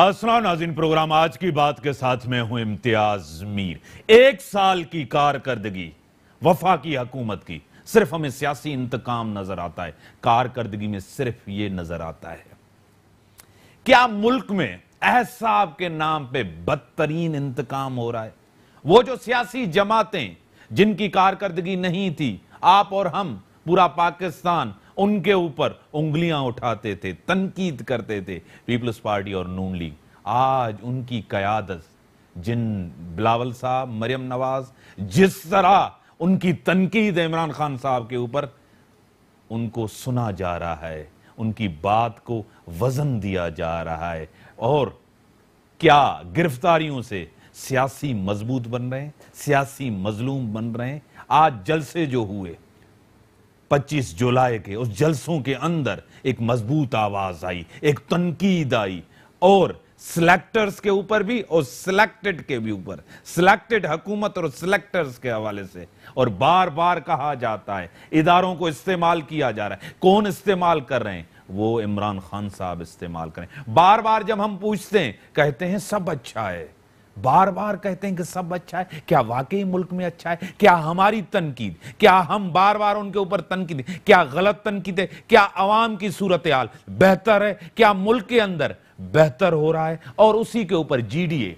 आसरा नाजिन प्रोग्राम आज की बात के साथ में हूं इम्तियाज मीर एक साल की कारकर्दगी वफा की हकूमत की सिर्फ हमें सियासी इंतकाम नजर आता है कारकर्दगी में सिर्फ ये नजर आता है क्या मुल्क में एहसाब के नाम पे बदतरीन इंतकाम हो रहा है वो जो सियासी जमातें जिनकी कारकर्दगी नहीं थी आप और हम पूरा पाकिस्तान उनके ऊपर उंगलियां उठाते थे तनकीद करते थे पीपल्स पार्टी और नून लीग आज उनकी कयादत जिन बिलावल साहब मरियम नवाज जिस तरह उनकी तनकीद इमरान खान साहब के ऊपर उनको सुना जा रहा है उनकी बात को वजन दिया जा रहा है और क्या गिरफ्तारियों से सियासी मजबूत बन रहे हैं सियासी मजलूम बन रहे हैं आज जलसे जो हुए 25 जुलाई के उस जलसों के अंदर एक मजबूत आवाज आई एक तनकीद आई और सिलेक्टर्स के ऊपर भी और सिलेक्टेड के भी ऊपर सिलेक्टेड हकूमत और सिलेक्टर्स के हवाले से और बार बार कहा जाता है इदारों को इस्तेमाल किया जा रहा है कौन इस्तेमाल कर रहे हैं वो इमरान खान साहब इस्तेमाल करें बार बार जब हम पूछते हैं कहते हैं सब अच्छा है बार बार कहते हैं कि सब अच्छा है क्या वाकई मुल्क में अच्छा है क्या हमारी तनकीद क्या हम बार बार उनके ऊपर तनकीद क्या गलत तनकीद है क्या आवाम की सूरत हाल बेहतर है क्या मुल्क के अंदर बेहतर हो रहा है और उसी के ऊपर G D A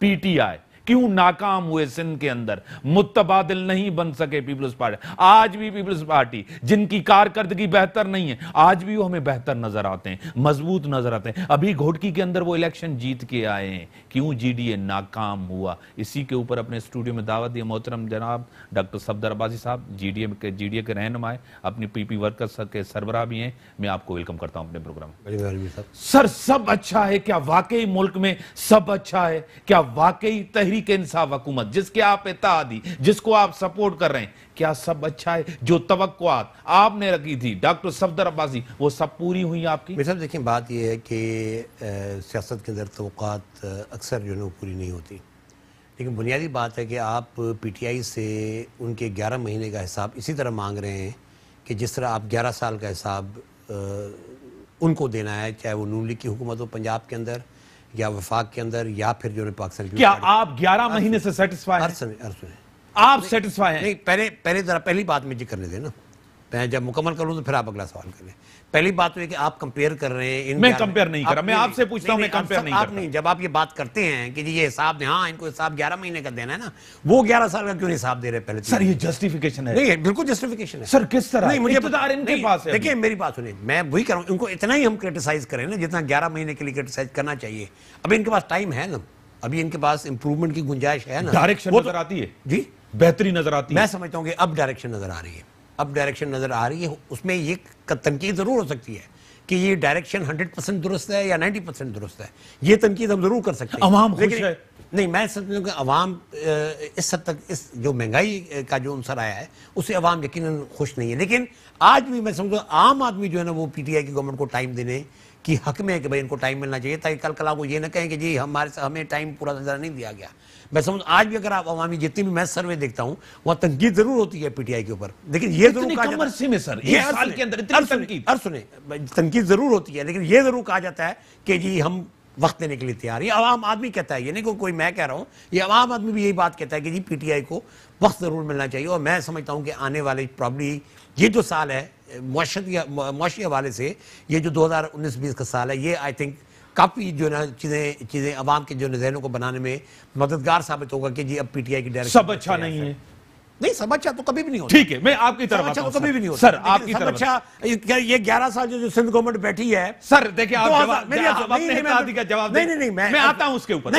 P T I क्यों नाकाम हुए सिंध के अंदर मुतबादल नहीं बन सके पीपल्स पार्टी आज भी पीपल्स पार्टी जिनकी कारकर्दगी बेहतर नहीं है आज भी वो हमें बेहतर नजर आते हैं मजबूत नजर आते हैं अभी घोटकी के अंदर वो इलेक्शन जीत के आए हैं क्यों जीडीए नाकाम हुआ इसी के ऊपर अपने स्टूडियो में दावत दिया मोहतरम जनाब डॉक्टर सफदर अबाजी साहब जी के जी के रहनुमाए अपनी पीपी वर्कर्स के सरबरा भी हैं मैं आपको वेलकम करता हूं अपने प्रोग्राम सर सब अच्छा है क्या वाकई मुल्क में सब अच्छा है क्या वाकई तह तहरीक इंसाफ हकूमत जिसके आप इतिहादी जिसको आप सपोर्ट कर रहे हैं क्या सब अच्छा है जो तो आपने रखी थी डॉक्टर सफदर अब्बासी वो सब पूरी हुई आपकी साहब देखिए बात यह है कि सियासत के अंदर तो अक्सर जो है पूरी नहीं होती लेकिन बुनियादी बात है कि आप पीटीआई से उनके 11 महीने का हिसाब इसी तरह मांग रहे हैं कि जिस तरह आप 11 साल का हिसाब उनको देना है चाहे वो नून लीग की हुकूमत हो पंजाब के अंदर या वफाक के अंदर या फिर जो पाकिस्तान क्या आप ग्यारह महीने से आप सेटिस्फाई नहीं पहले पहले जरा पहली बात मुझे करने देना मैं जब मुकम्मल करूँ तो फिर आप अगला सवाल करें पहली बात तो है कि आप कंपेयर कर रहे हैं मैं कंपेयर नहीं कर रहा मैं आपसे पूछता हूँ मैं कंपेयर नहीं आप नहीं जब आप ये बात करते हैं कि ये हिसाब हाँ इनको हिसाब ग्यारह महीने का देना है ना वो ग्यारह साल का क्यों हिसाब दे रहे पहले सर ये जस्टिफिकेशन है नहीं बिल्कुल जस्टिफिकेशन है सर किस तरह नहीं मुझे इनके पास है देखिए मेरी बात सुनिए मैं वही कर रहा हूँ इनको इतना ही हम क्रिटिसाइज करें ना जितना ग्यारह महीने के लिए क्रिटिसाइज करना चाहिए अभी इनके पास टाइम है ना अभी इनके पास इंप्रूवमेंट की गुंजाइश है ना डायरेक्शन तो- नजर आती है जी बेहतरी नजर आती है मैं समझता हूँ कि अब डायरेक्शन नजर आ रही है अब डायरेक्शन नज़र आ रही है उसमें ये तनकीद ज़रूर हो सकती है कि ये डायरेक्शन 100 परसेंट दुरुस्त है या 90 परसेंट दुरुस्त है ये तनकीद हम ज़रूर कर सकते हैं अवाम लेकिन है। नहीं मैं समझता हूँ कि अवाम इस हद तक इस जो महंगाई का जो अंसर आया है उससे अवाम यकीन खुश नहीं है लेकिन आज भी मैं समझता हूँ आम आदमी जो है ना वो पी टी आई की गवर्नमेंट को टाइम देने की हक में है कि भाई इनको टाइम मिलना चाहिए ताकि कल कला को ये ना कहें कि जी हमारे हमें टाइम पूरा नज़र नहीं दिया गया मैं समझ आज भी अगर आप अवामी जितनी भी मैं सर्वे देखता हूँ वहाँ तनकीद जरूर होती है पीटीआई के ऊपर लेकिन ये जरूर कहा जाता में सर ये साल के अंदर तनकीद सुने तनकीद जरूर होती है लेकिन ये जरूर कहा जाता है कि जी हम वक्त देने के लिए तैयार है आवाम आदमी कहता है ये नहीं को कोई मैं कह रहा हूँ ये आवाम आदमी भी यही बात कहता है कि जी पीटीआई को वक्त ज़रूर मिलना चाहिए और मैं समझता हूँ कि आने वाले प्रॉब्ली ये जो साल है मुशी हवाले से ये जो 2019-20 का साल है ये आई थिंक काफ़ी जो ना चीज़ें चीज़ें आवाम के जो जहनों को बनाने में मददगार साबित होगा कि जी अब पीटीआई की डायरेक्ट सब अच्छा नहीं है नहीं सब अच्छा तो कभी भी नहीं होता ठीक है मैं आपकी तरफ अच्छा तो कभी भी नहीं होता सर आपकी तरफ अच्छा ये ग्यारह साल जो सिंध गवर्नमेंट बैठी है सर देखिए आप तो जवाब नहीं नहीं नहीं मैं आता हूँ उसके ऊपर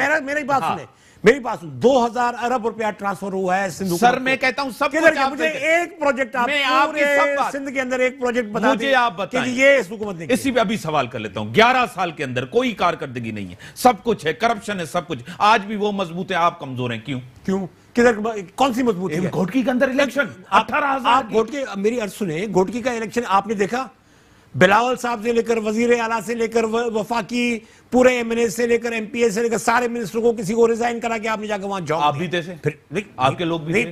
मेरा मेरी बात हाँ। सुने मेरे पास 2000 अरब रुपया ट्रांसफर हुआ है सिंधु सर मैं कहता हूं सब कुछ आप मुझे एक प्रोजेक्ट आप आपकी सब सिंध के अंदर एक प्रोजेक्ट बता मुझे आप बताएं ये इस हुकूमत ने इसी पे अभी सवाल कर लेता हूं 11 साल के अंदर कोई कारकर्दगी नहीं है सब कुछ है करप्शन है सब कुछ आज भी वो मजबूत है आप कमजोर हैं क्यों क्यों किधर कौन सी मजबूत है घोटकी के अंदर इलेक्शन अठारह आप घोटकी मेरी अर्ज सुने घोटकी का इलेक्शन आपने देखा बिलावल साहब से लेकर वजीर आला से लेकर वफाकी पूरे एम से लेकर एम से लेकर सारे मिनिस्टर को किसी को रिजाइन करा के आपने जाकर वहां जॉब आप भी थे फिर आपके लोग भी थे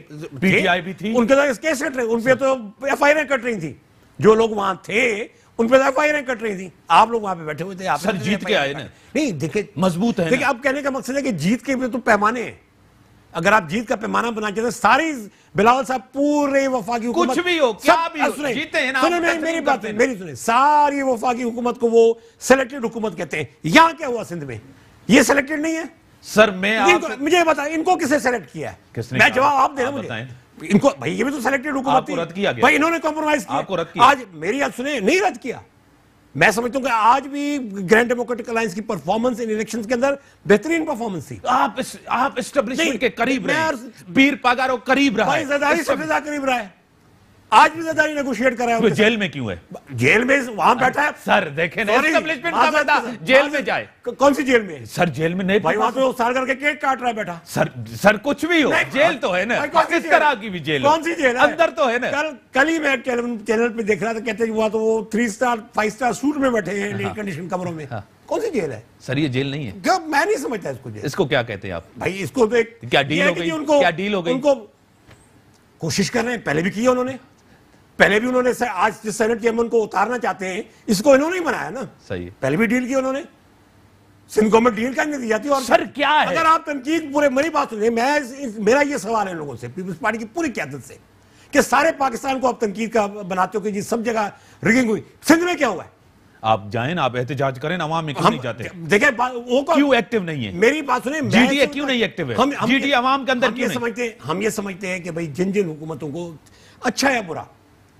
भी थी उनके साथ केस कट रहे उनपे तो एफ आई कट रही थी जो लोग वहां थे उन पर एफ आई कट रही थी आप लोग वहां पे बैठे हुए थे आप तो जीत के आए ना नहीं देखे मजबूत है देखिए आप कहने का मकसद है कि जीत के भी तो पैमाने हैं अगर आप जीत का पैमाना बना चाहते सारी बिलावल साहब पूरे वफाकी हुकूमत कुछ भी हो क्या भी हो जीते हैं ना सुने मेरी मेरी बात मेरी सुने सारी वफाकी हुकूमत को वो सिलेक्टेड हुकूमत कहते हैं यहाँ क्या हुआ सिंध में ये सिलेक्टेड नहीं है सर मैं आप... मुझे बताया इनको किसे सेलेक्ट किया है मैं जवाब आप देना मुझे इनको भाई ये भी तो सिलेक्टेड हुकूमत थी भाई इन्होंने कॉम्प्रोमाइज किया आज मेरी आप सुने नहीं रद्द किया मैं समझता हूँ कि आज भी ग्रैंड डेमोक्रेटिक अलायंस की परफॉर्मेंस इन इलेक्शंस के अंदर बेहतरीन परफॉर्मेंस थी तो आप इस, आप के करीब रहे पीर पागारो करीब रहा है करीब रहा है आज भी जरदारी नेगोशिएट करा है तो जेल में क्यों है जेल में वहां बैठा है सर देखे तो- जेल में जाए कौन सी जेल में सर जेल में नहीं भाई वहां तो सार करके केक काट रहा है बैठा सर सर कुछ भी हो जेल हाँ। तो है ना किस तरह की भी जेल कौन सी जेल अंदर तो है ना कल कल ही मैं चैनल पे देख रहा था कहते हुआ तो वो three star five star suite में बैठे हैं एयर हाँ। कंडीशन कमरों में हाँ। कौन सी जेल है सर ये जेल नहीं है मैं नहीं समझता इसको जेल इसको क्या कहते हैं आप भाई इसको तो क्या डील हो गई उनको क्या डील हो गई उनको कोशिश कर रहे हैं पहले भी किया उन्होंने पहले भी उन्होंने आज जिस सेनेट चेयरमैन उनको उतारना चाहते हैं इसको इन्होंने ही बनाया ना सही है। पहले भी डील की उन्होंने सिंध गवर्नमेंट डील करने दी जाती और सर क्या है अगर आप तनकीद पूरे मेरी बात सुनिए मैं मेरा ये सवाल है लोगों से पीपल्स पार्टी की पूरी क्यादत से कि सारे पाकिस्तान को आप तनकीद का बनाते हो कि जी सब जगह रिगिंग हुई सिंध में क्या हुआ है आप जाए ना आप एहतजाज करें अवाम में क्यों नहीं जाते देखिए वो क्यों एक्टिव नहीं है मेरी बात सुने जीडीए तो- क्यों नहीं एक्टिव है हम, हम के अंदर क्यों समझते हम ये समझते हैं कि भाई जिन जिन हुकूमतों को अच्छा या बुरा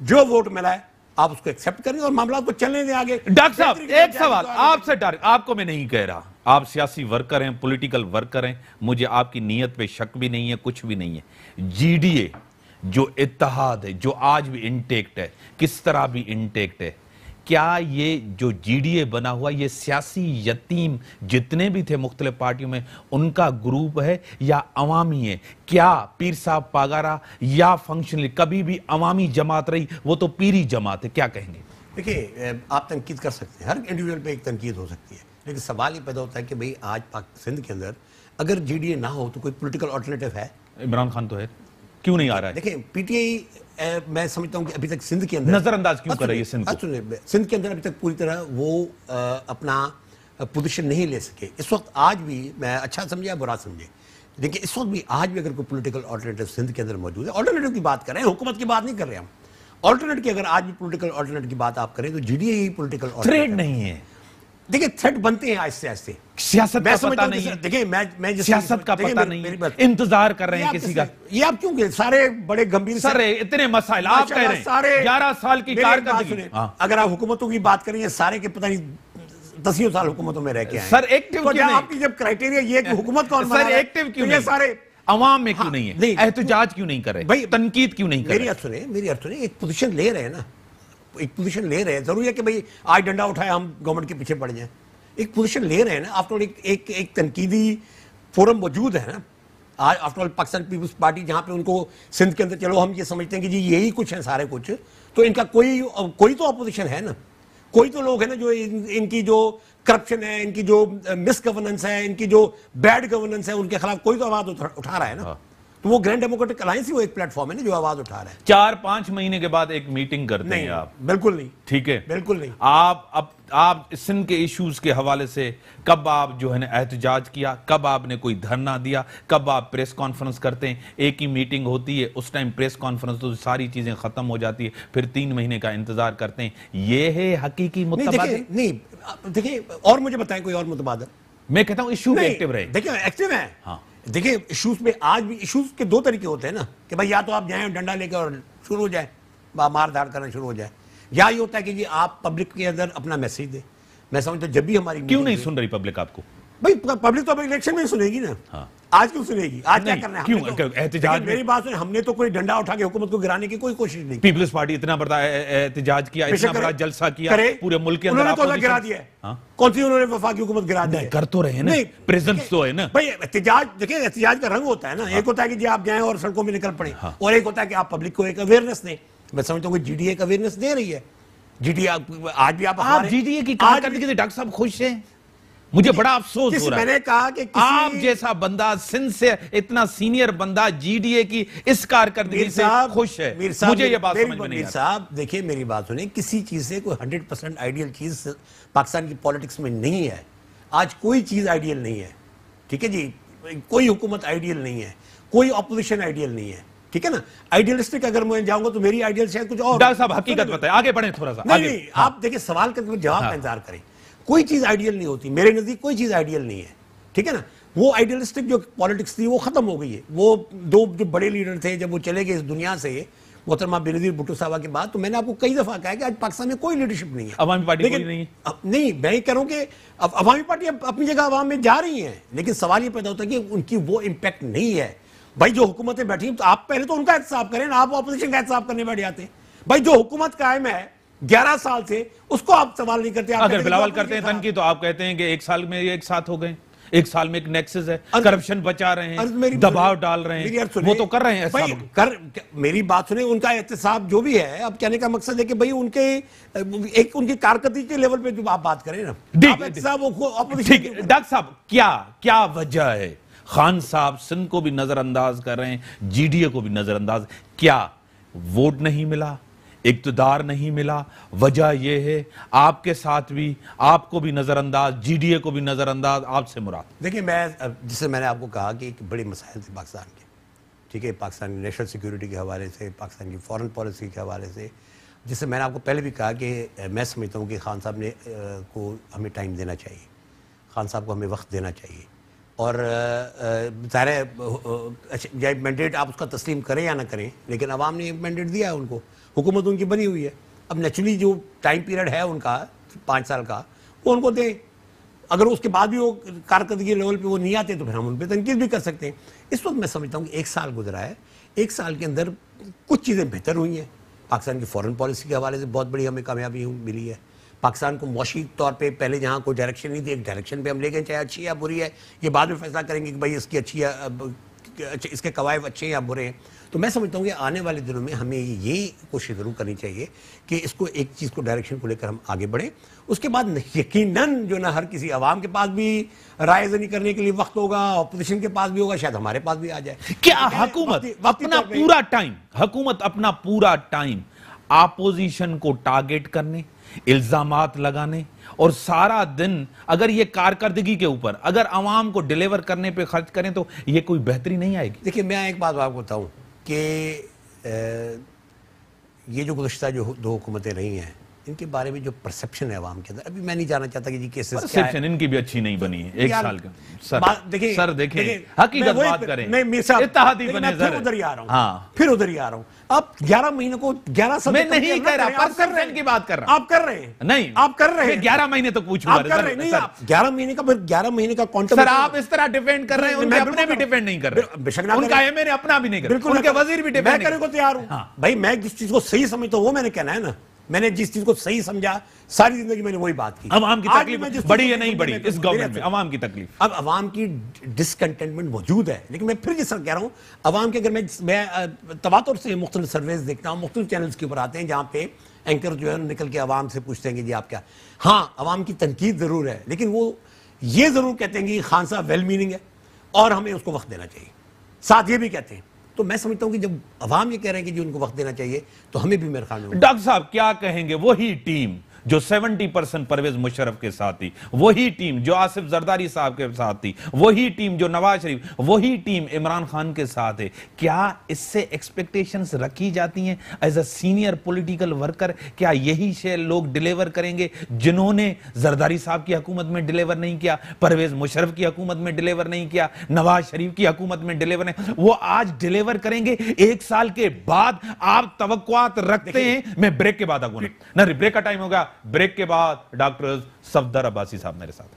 जो वोट मिला है आप उसको एक्सेप्ट करें और मामला को चलने दें आगे डॉक्टर साहब एक सवाल तो आपसे डर आपको मैं नहीं कह रहा आप सियासी वर्कर हैं पॉलिटिकल वर्कर हैं मुझे आपकी नीयत पे शक भी नहीं है कुछ भी नहीं है जीडीए जो इतिहाद है जो आज भी इंटेक्ट है किस तरह भी इंटेक्ट है क्या ये जो जीडीए बना हुआ ये सियासी यतीम जितने भी थे मुख्तलिफ पार्टियों में उनका ग्रुप है या अवामी है क्या पीर साहब पागारा या फंक्शनली कभी भी अवामी जमात रही वो तो पीरी जमात है क्या कहेंगे देखिए आप तनकीद कर सकते हैं हर इंडिविजुअल पे एक तनकीद हो सकती है लेकिन सवाल ये पैदा होता है कि भाई आज पाक सिंध के अंदर अगर जीडीए ना हो तो कोई पोलिटिकल ऑल्टरनेटिव है इमरान खान तो है क्यों नहीं आ रहा है देखिए पीटीआई मैं समझता हूँ कि अभी तक सिंध के अंदर नजरअंदाज क्यों कर रही है सिंध सिंध के अंदर अभी तक पूरी तरह वो आ, अपना पोजीशन नहीं ले सके इस वक्त आज भी मैं अच्छा समझे या बुरा समझे देखिए इस वक्त भी आज भी अगर कोई पोलिटिकल ऑल्टरनेटिव सिंध के अंदर मौजूद है ऑल्टरनेटिव की बात कर रहे हैं हुकूमत की बात नहीं कर रहे हम ऑल्टरनेट की अगर आज भी पोलिटिकल ऑल्टरनेट की बात आप करें तो जीडीए ही पोलिटिकल ऑल्टरनेट नहीं है देखिए थ्रेट बनते हैं आहिस्ते आहिस्ते सियासत का पता नहीं देखिए मैं मैं सियासत का पता नहीं इंतजार कर रहे हैं किसी का ये आप क्यों सारे बड़े गंभीर सर इतने मसाइल आप कह रहे हैं सारे ग्यारह साल की सुने हाँ। अगर आप हुकूमतों की बात करेंगे सारे के पता नहीं दसियों साल हुकूमतों में रह के आए सर एक्टिव तो क्यों नहीं आपकी जब क्राइटेरिया ये कि हुकूमत कौन सर एक्टिव क्यों तो नहीं सारे अवाम में क्यों हाँ, नहीं है एहतजाज क्यों नहीं कर रहे भाई तनकीद क्यों नहीं कर रहे मेरी अर्थ सुने मेरी अर्थ सुने एक पोजीशन ले रहे हैं ना एक पोजीशन ले रहे हैं जरूरी है कि भाई आज डंडा उठाए हम गवर्नमेंट के पीछे पड़ जाएं एक पोजीशन ले रहे हैं ना आफ्टरऑल एक एक एक तनकीदी फोरम मौजूद है ना आज आफ्टरऑल पाकिस्तान पीपल्स पार्टी जहाँ पे उनको सिंध के अंदर चलो हम ये समझते हैं कि जी यही कुछ है सारे कुछ तो इनका कोई कोई तो अपोजिशन है ना कोई तो लोग है ना जो इन, इनकी जो करप्शन है इनकी जो मिस गवर्नेंस है इनकी जो बैड गवर्नेंस है उनके खिलाफ कोई तो आवाज उठा रहा है ना हाँ। तो वो ग्रैंड डेमोक्रेटिक अलायंस ही वो एक प्लेटफॉर्म है ना जो आवाज उठा रहा है चार पांच महीने के बाद एक मीटिंग करते हैं आप बिल्कुल नहीं ठीक है बिल्कुल नहीं आप अब आप सिंध के इश्यूज के हवाले से कब आप जो है ना एहतजाज किया कब आपने कोई धरना दिया कब आप प्रेस कॉन्फ्रेंस करते हैं एक ही मीटिंग होती है उस टाइम प्रेस कॉन्फ्रेंस तो सारी चीजें खत्म हो जाती है फिर तीन महीने का इंतजार करते हैं ये है हकीकी मुतबादल नहीं देखिए और मुझे बताएं कोई और मुतबादल मैं कहता हूँ इश्यू में एक्टिव रहे देखिए एक्टिव है हाँ देखिए इश्यूज में आज भी इश्यूज के दो तरीके होते हैं ना कि भाई या तो आप जाए डंडा लेकर और शुरू हो जाए मार धार करना शुरू हो जाए या ये होता है कि जी आप पब्लिक के अंदर अपना मैसेज दें मैं समझता तो जब भी हमारी क्यों नहीं सुन रही पब्लिक आपको भाई पब्लिक तो अब इलेक्शन में सुनेगी ना हाँ। आज क्यों सुनेगी आज क्या करना है क्यों तो- एहतजाज मेरी बात सुन हमने तो कोई डंडा उठा के हुकूमत को गिराने की कोई कोशिश नहीं पीपल्स पार्टी इतना बड़ा एहतजाज किया इतना बड़ा जलसा किया पूरे मुल्क के अंदर तो गिरा दिया हाँ। कौन सी उन्होंने वफा की हुकूमत गिरा दिया कर तो रहे ना प्रेजेंस तो है ना भाई एहतजाज देखिए एहतजाज का रंग होता है ना एक हाँ। होता है की जी आप जाए और सड़कों में निकल पड़े और एक होता है की आप पब्लिक को एक अवेयरनेस दें मैं समझता हूँ जी डी एक अवेयरनेस दे रही है जीडीए आज भी आप, आप जीडीए की काम करने के लिए डॉक्टर साहब खुश हैं मुझे बड़ा अफसोस हो रहा है कहा कि आप जैसा बंदा सिंध से इतना सीनियर बंदा जीडीए की इस कारकर्दगी से खुश है मुझे ये बात समझ में नहीं साहब देखिए मेरी बात सुनिए किसी चीज से कोई हंड्रेड परसेंट आइडियल चीज पाकिस्तान की पॉलिटिक्स में नहीं है आज कोई चीज आइडियल नहीं है ठीक है जी कोई हुकूमत आइडियल नहीं है कोई अपोजिशन आइडियल नहीं है ठीक है ना आइडियलिस्टिक अगर मैं जाऊंगा तो मेरी आइडियल शायद कुछ और डॉक्टर साहब हकीकत बताए आगे बढ़े थोड़ा सा नहीं, नहीं, आप हाँ। देखिए सवाल करके जवाब हाँ। का इंतजार करें कोई चीज़ आइडियल नहीं होती मेरे नज़दीक कोई चीज़ आइडियल नहीं है ठीक है ना वो आइडियलिस्टिक जो पॉलिटिक्स थी वो ख़त्म हो गई है वो दो जो बड़े लीडर थे जब वो चले गए इस दुनिया से मोहतरमा बेनजीर भुट्टो साहबा के बाद तो मैंने आपको कई दफ़ा कहा कि आज पाकिस्तान में कोई लीडरशिप नहीं है अवामी पार्टी नहीं है नहीं मैं कह रहा हूँ कि अब अवामी पार्टी अब अपनी जगह अवाम में जा रही है लेकिन सवाल ये पैदा होता है कि उनकी वो इम्पैक्ट नहीं है भाई जो हुकूमतें बैठी तो आप पहले तो उनका एहतसाब करें ना आप अपोजिशन का एहतसाब करने बैठ जाते हैं भाई जो हुकूमत कायम है ग्यारह साल से उसको आप सवाल नहीं करते अगर बिलावल करते हैं तनकी तो आप कहते हैं कि एक साल में एक साथ हो गए एक साल में एक नेक्सेस है करप्शन बचा रहे हैं दबाव डाल रहे हैं वो तो कर रहे हैं भाई कर मेरी बात सुने उनका एहतसाब जो भी है अब कहने का मकसद है कि भाई उनके एक उनकी कारकर्दगी के लेवल पे जो आप बात करें ना डॉक्टर साहब क्या क्या वजह है खान साहब सिंध को भी नजरअंदाज कर रहे हैं जीडीए को भी नजरअंदाज क्या वोट नहीं मिला इकतदार नहीं मिला वजह यह है आपके साथ भी आपको भी नज़रअंदाज ए को भी नज़रअंदाज आपसे मुराद देखिए मैं जिससे मैंने आपको कहा कि एक बड़े मसाइल थे पाकिस्तान के ठीक है पाकिस्तान की नेशनल सिक्योरिटी के हवाले से पाकिस्तान की फॉरेन पॉलिसी के हवाले से जिससे मैंने आपको पहले भी कहा कि मैं समझता हूँ कि खान साहब ने को हमें टाइम देना चाहिए खान साहब को हमें वक्त देना चाहिए और ज़ाहिर अच्छा मैंडेट आप उसका तस्लीम करें या ना करें लेकिन आवाम ने मैंडेट दिया है उनको हुकूमत उनकी बनी हुई है अब नेचुरली जो टाइम पीरियड है उनका पाँच साल का वो उनको दें अगर उसके बाद भी वो कारकर्दगी लेवल पे वो नहीं आते तो फिर हम उन पर तनकीद भी कर सकते हैं इस वक्त मैं समझता हूँ कि एक साल गुजरा है एक साल के अंदर कुछ चीज़ें बेहतर हुई हैं पाकिस्तान की फॉरेन पॉलिसी के हवाले से बहुत बड़ी हमें कामयाबी मिली है पाकिस्तान को मौशी तौर पे पहले जहाँ कोई डायरेक्शन नहीं थी एक डायरेक्शन पे हम ले गए चाहे अच्छी है या बुरी है ये बाद में फैसला करेंगे कि भाई इसकी अच्छी या अच्छे इसके कवायद अच्छे हैं या बुरे हैं तो मैं समझता हूँ कि आने वाले दिनों में हमें ये कोशिश ज़रूर करनी चाहिए कि इसको एक चीज़ को डायरेक्शन को लेकर हम आगे बढ़ें उसके बाद यकीनन जो ना हर किसी आवाम के पास भी राय जनी करने के लिए वक्त होगा अपोजिशन के पास भी होगा शायद हमारे पास भी आ जाए क्या तो हकूमत अपना पूरा टाइम हकूमत अपना पूरा टाइम अपोजिशन को टारगेट करने इल्जाम लगाने और सारा दिन अगर ये कारकर्दगी के ऊपर अगर आवाम को डिलीवर करने पर खर्च करें तो ये कोई बेहतरी नहीं आएगी देखिए मैं एक बात आपको बताऊँ कि ये जो गुज्त जो दो हुकूमतें रही हैं इनके बारे में जो परसेप्शन है आवाम के अंदर अभी मैं नहीं जानना चाहता कि जी केसेस क्या है इनकी भी अच्छी नहीं बनी है एक साल का सर देखिए सर देखिए हकीकत बात करें नहीं मेरे साहब इत्तेहादी बने सर उधर ही आ रहा हूं हां फिर उधर ही आ रहा हूं अब 11 महीने को 11 साल मैं नहीं कह रहा परसेप्शन की बात कर रहा हूं आप कर रहे हैं नहीं आप कर रहे हैं 11 महीने तक तो पूछ आप कर रहे नहीं आप 11 महीने का फिर 11 महीने का क्वांटम सर आप इस तरह डिफेंड कर रहे हैं उनके अपने भी डिफेंड नहीं कर रहे बेशक उनका एमए ने अपना भी नहीं कर रहा उनके वजीर भी डिफेंड मैं करने को तैयार हूं हाँ। भाई मैं जिस चीज को सही समझता हूं वो मैंने कहना है ना मैंने जिस चीज को सही समझा सारी जिंदगी मैंने वही बात की अब आम की तकलीफ बड़ी या नहीं बड़ी इस गवर्नमेंट में अवाम की तकलीफ अब अवाम की डिसकंटेंटमेंट मौजूद है लेकिन मैं फिर जिस तरह कह रहा हूँ अवाम के अगर मैं मैं तबातुर से मुख्तलि सर्वेज देखता हूँ मुख्तु चैनल्स के ऊपर आते हैं जहाँ पे एंकर जो है निकल के अवाम से पूछते हैं कि जी आप क्या हाँ अवाम की तनकीद ज़रूर है लेकिन वो ये ज़रूर कहते हैं कि खान साहब वेल मीनिंग है और हमें उसको वक्त देना चाहिए साथ ये भी कहते हैं तो मैं समझता हूँ कि जब अवाम ये कह रहे हैं कि जी उनको वक्त देना चाहिए तो हमें भी मेरे ख्याल में डॉक्टर साहब क्या कहेंगे वही टीम जो 70 परसेंट परवेज मुशरफ के साथ थी वही टीम जो आसिफ जरदारी साहब के साथ थी वही टीम जो नवाज शरीफ वही टीम इमरान खान के साथ है क्या इससे एक्सपेक्टेशन रखी जाती हैं as a senior political worker क्या यही शेयर लोग डिलीवर करेंगे जिन्होंने जरदारी साहब की हकूमत में डिलीवर नहीं किया परवेज मुशरफ की हकूमत में डिलीवर नहीं किया नवाज शरीफ की हकूमत में डिलीवर नहीं वो आज डिलीवर करेंगे एक साल के बाद आप तवक रखते हैं मैं ब्रेक के बाद आगू ना ब्रेक का टाइम होगा ब्रेक के बाद डॉक्टर सफदर अब्बासी साहब मेरे साथ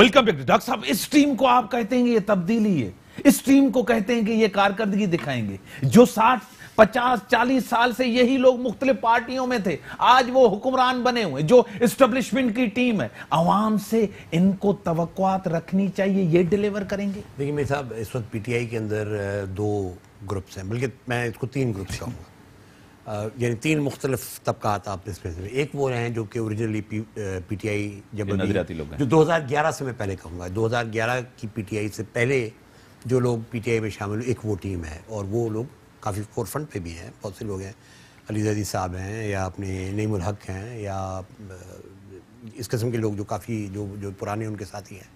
वेलकम बैक डॉक्टर साहब इस टीम को आप कहते हैं ये तब्दीली है इस टीम को कहते हैं कि ये कारकर्दगी दिखाएंगे जो साठ पचास चालीस साल से यही लोग मुख्तलिफ पार्टियों में थे आज वो हुक्मरान बने हुए जो इस्टेब्लिशमेंट की टीम है आवाम से इनको तवक्वात रखनी चाहिए ये डिलीवर करेंगे देखिए मेरे साहब इस वक्त पीटीआई के अंदर दो ग्रुप्स हैं बल्कि मैं इसको तीन ग्रुप्स कहूँगा અ ગે ત્રણ મુખતલફ તબકાત આપને સ્પેશિયલ એક વો રહે જો કે ઓરિજિનલી પીટીઆઈ જબ જ નજર આતી લોગ જો 2011 સે મે પેલે કહુંગા 2011 કી પીટીઆઈ સે પેલે જો લોગ પીટીઆઈ મે શામિલ એક વો ટીમ હે ઓર વો લોગ કાફી ફોર્ફન્ટ પે ભી હે પોસિબલ હોગે અલી ザ દી સાહબ હે હે يا આપને નયમુલ હક હે يا ઇસ કસમ કે લોગ જો કાફી જો જો પુરાને ઉનકે સાથી હે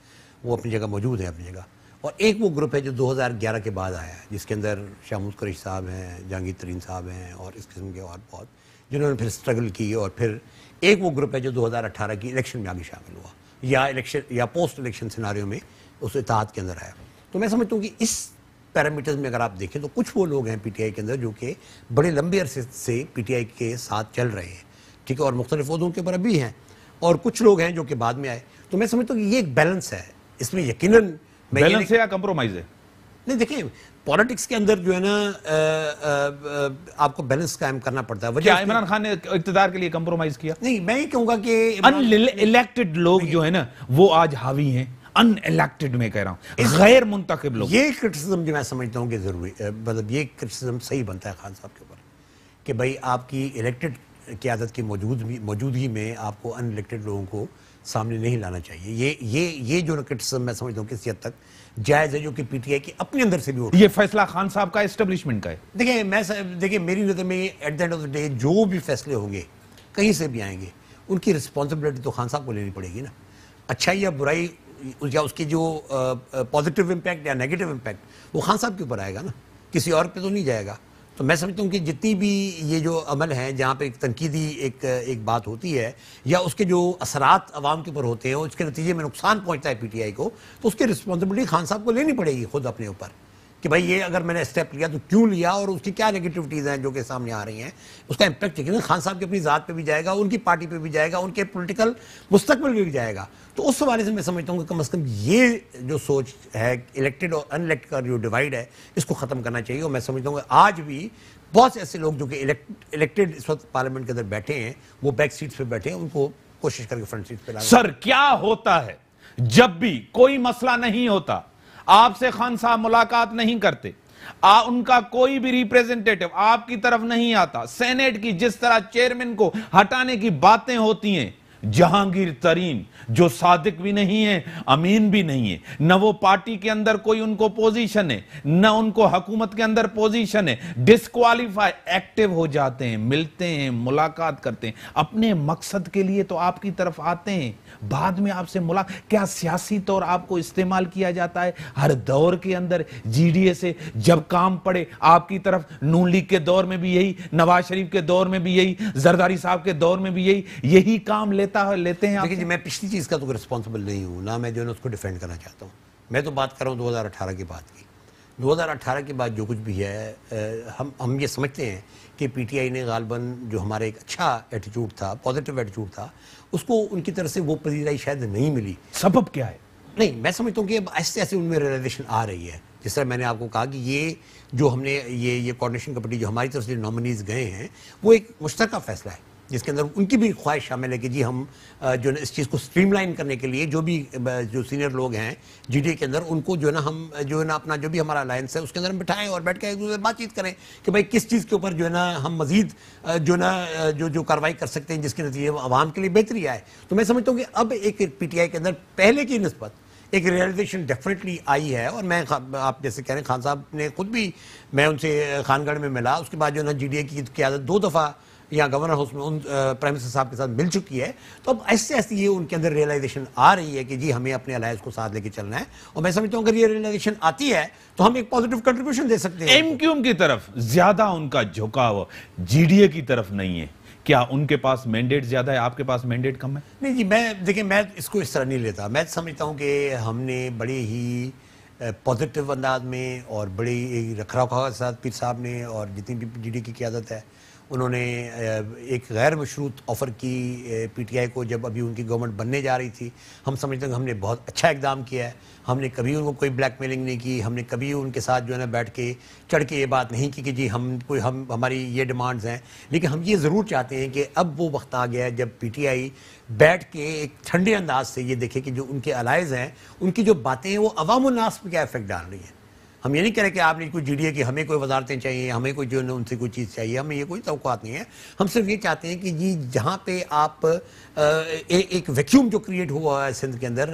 વો apni jagah maujood hai abhi lega और एक वो ग्रुप है जो 2011 के बाद आया जिसके अंदर शाहमूद करीश साहब हैं जहांगीर तरीन साहब हैं और इस किस्म के और बहुत जिन्होंने फिर स्ट्रगल की और फिर एक वो ग्रुप है जो 2018 की इलेक्शन में आगे शामिल हुआ या इलेक्शन या पोस्ट इलेक्शन सिनारियों में उस इतिहाद के अंदर आया तो मैं समझता हूँ कि इस पैरामीटर्स में अगर आप देखें तो कुछ वो लोग हैं पी के अंदर जो कि बड़े लंबे अरसे से पी के साथ चल रहे हैं ठीक है और मुख्तलिफ उहदों के ऊपर अभी हैं और कुछ लोग हैं जो कि बाद में आए तो मैं समझता हूँ कि ये एक बैलेंस है इसमें यकीनन बैलेंस है या कंप्रोमाइज है नहीं देखिए पॉलिटिक्स के अंदर जो है ना आपको बैलेंस कायम करना पड़ता है क्या इमरान खान ने इकतदार के लिए कंप्रोमाइज किया नहीं मैं ही कहूंगा कि अनइलेक्टेड लोग जो है ना वो आज हावी हैं अनइलेक्टेड में कह रहा हूं गैर मुंतखब लोग ये क्रिटिसिज्म जो मैं समझता हूँ कि जरूरी मतलब ये क्रिटिसिज्म सही बनता है खान साहब के ऊपर कि भाई आपकी इलेक्टेड क्यादत की मौजूदगी मौजूदगी में आपको अनइलेक्टेड लोगों को सामने नहीं लाना चाहिए ये ये ये जो क्रिटिसम मैं समझता हूँ किसी हद तक जायज है जो कि पीटीआई के अपने अंदर से भी हो ये फैसला खान साहब का एस्टेब्लिशमेंट का है देखिए मैं देखिए मेरी नज़र में at the end of the day जो भी फैसले होंगे कहीं से भी आएंगे उनकी रिस्पॉन्सिबिलिटी तो खान साहब को लेनी पड़ेगी ना अच्छाई या बुराई या उसकी जो पॉजिटिव इम्पैक्ट या नेगेटिव इम्पैक्ट वो खान साहब के ऊपर आएगा ना किसी और पे तो नहीं जाएगा तो मैं समझता हूँ कि जितनी भी ये जो अमल हैं जहाँ पे एक तनकीदी एक एक बात होती है या उसके जो असरात आवाम के ऊपर होते हैं उसके नतीजे में नुकसान पहुँचता है पी टी आई को तो उसकी रिस्पॉन्सिबिलिटी खान साहब को लेनी पड़ेगी खुद अपने ऊपर कि भाई ये अगर मैंने स्टेप लिया तो क्यों लिया और उसकी क्या नेगेटिविटीज़ हैं जो कि सामने आ रही हैं उसका इम्पैक्ट यकीन खान साहब की अपनी ज़ात पे भी जाएगा उनकी पार्टी पे भी जाएगा उनके पॉलिटिकल मुस्तकबिल भी जाएगा तो उस हवाले से मैं समझता हूँ कि कम अज़ कम ये जो सोच है इलेक्टेड और अनइलेक्ट का जो डिवाइड है इसको ख़त्म करना चाहिए और मैं समझता हूँ आज भी बहुत से ऐसे लोग जो कि इलेक्टेड इस वक्त पार्लियामेंट के अंदर बैठे हैं वो बैक सीट्स पर बैठे हैं उनको कोशिश करके फ्रंट सीट पर सर क्या होता है जब भी कोई मसला नहीं होता आपसे खान साहब मुलाकात नहीं करते आ, उनका कोई भी रिप्रेजेंटेटिव आपकी तरफ नहीं आता सेनेट की जिस तरह चेयरमैन को हटाने की बातें होती हैं जहांगीर तरीन जो सादिक भी नहीं है अमीन भी नहीं है न वो पार्टी के अंदर कोई उनको पोजीशन है न उनको हकूमत के अंदर पोजीशन है डिस्कालीफाई एक्टिव हो जाते हैं मिलते हैं मुलाकात करते हैं अपने मकसद के लिए तो आपकी तरफ आते हैं बाद में आपसे मुला क्या सियासी तौर आपको इस्तेमाल किया जाता है हर दौर के अंदर जीडीए से जब काम पड़े आपकी तरफ नून लीग के दौर में भी यही नवाज शरीफ के दौर में भी यही जरदारी साहब के दौर में भी यही यही काम लेता है लेते हैं देखिए मैं पिछली चीज़ का तो रिस्पॉन्सिबल नहीं हूँ ना मैं जो है उसको डिफेंड करना चाहता हूँ मैं तो बात कर रहा हूँ दो हज़ार अठारह की बात की 2018 के बाद जो कुछ भी है हम हम ये समझते हैं कि पीटीआई ने गालबन जो हमारा एक अच्छा एटीट्यूड था पॉजिटिव एटीट्यूड था उसको उनकी तरफ से वो पजीराई शायद नहीं मिली सबब क्या है नहीं मैं समझता हूँ कि अब ऐसे ऐसे उनमें रियलाइजेशन आ रही है जिस तरह मैंने आपको कहा कि ये जो हमने ये ये कोऑर्डिनेशन कमेटी जो हमारी तरफ से नॉमिनीज गए हैं वो एक मुश्तर फैसला है जिसके अंदर उनकी भी ख्वाहिश शामिल है कि जी हम जो ना इस चीज़ को स्ट्रीमलाइन करने के लिए जो भी जो सीनियर लोग हैं जी के अंदर उनको जो ना हम जो ना अपना जो भी हमारा अलायंस है उसके अंदर हम बिठाएं और बैठ कर एक दूसरे बातचीत करें कि भाई किस चीज़ के ऊपर जो है ना हम मजीद जो ना जो जो कार्रवाई कर सकते हैं जिसके नतीजे आवाम के लिए बेहतरी आए तो मैं समझता हूँ कि अब एक पी टी आई के अंदर पहले की नस्बत एक रियलाइजेशन डेफिनेटली आई है और मैं आप जैसे कह रहे हैं खान साहब ने खुद भी मैं उनसे खानगढ़ में मिला उसके बाद जो है ना जी डी ए की क्यादत दो दफ़ा या गवर्नर हाउस में उन प्राइम मिनिस्टर साहब के साथ मिल चुकी है तो अब ऐसे ऐसे ये उनके अंदर रियलाइजेशन आ रही है कि जी हमें अपने अलायंस को साथ लेके चलना है और मैं समझता हूँ अगर ये रियलाइजेशन आती है तो हम एक पॉजिटिव कंट्रीब्यूशन दे सकते हैं एम की तरफ ज्यादा उनका झुकाव जी की तरफ नहीं है क्या उनके पास मैंडेट ज्यादा है आपके पास मैंडेट कम है नहीं जी मैं देखिए मैं इसको इस तरह नहीं लेता मैं समझता हूँ कि हमने बड़े ही पॉजिटिव अंदाज में और बड़े रख रखाव के साथ पीर साहब ने और जितनी भी जी की क्यादत है उन्होंने एक गैर मशरूत ऑफ़र की पीटीआई को जब अभी उनकी गवर्नमेंट बनने जा रही थी हम समझते हैं हमने बहुत अच्छा इकदाम किया है हमने कभी उनको कोई ब्लैकमेलिंग नहीं की हमने कभी उनके साथ जो है ना बैठ के चढ़ के ये बात नहीं की कि जी हम कोई हम हमारी ये डिमांड्स हैं लेकिन हम ये ज़रूर चाहते हैं कि अब वो वक्त आ गया है जब आई बैठ के एक ठंडे अंदाज से ये देखे कि जो उनके अलाइज हैं उनकी जो बातें हैं वो अवाम नास पर क्या इफेक्ट डाल रही हैं हम ये नहीं कह रहे कि आपने कुछ जीडीए कि हमें कोई वजारतें चाहिए हमें कोई जो उनसे कोई चीज़ चाहिए हमें ये कोई तो नहीं है हम सिर्फ ये चाहते हैं कि जी जहाँ पे आप ए, एक वैक्यूम जो क्रिएट हुआ है सिंध के अंदर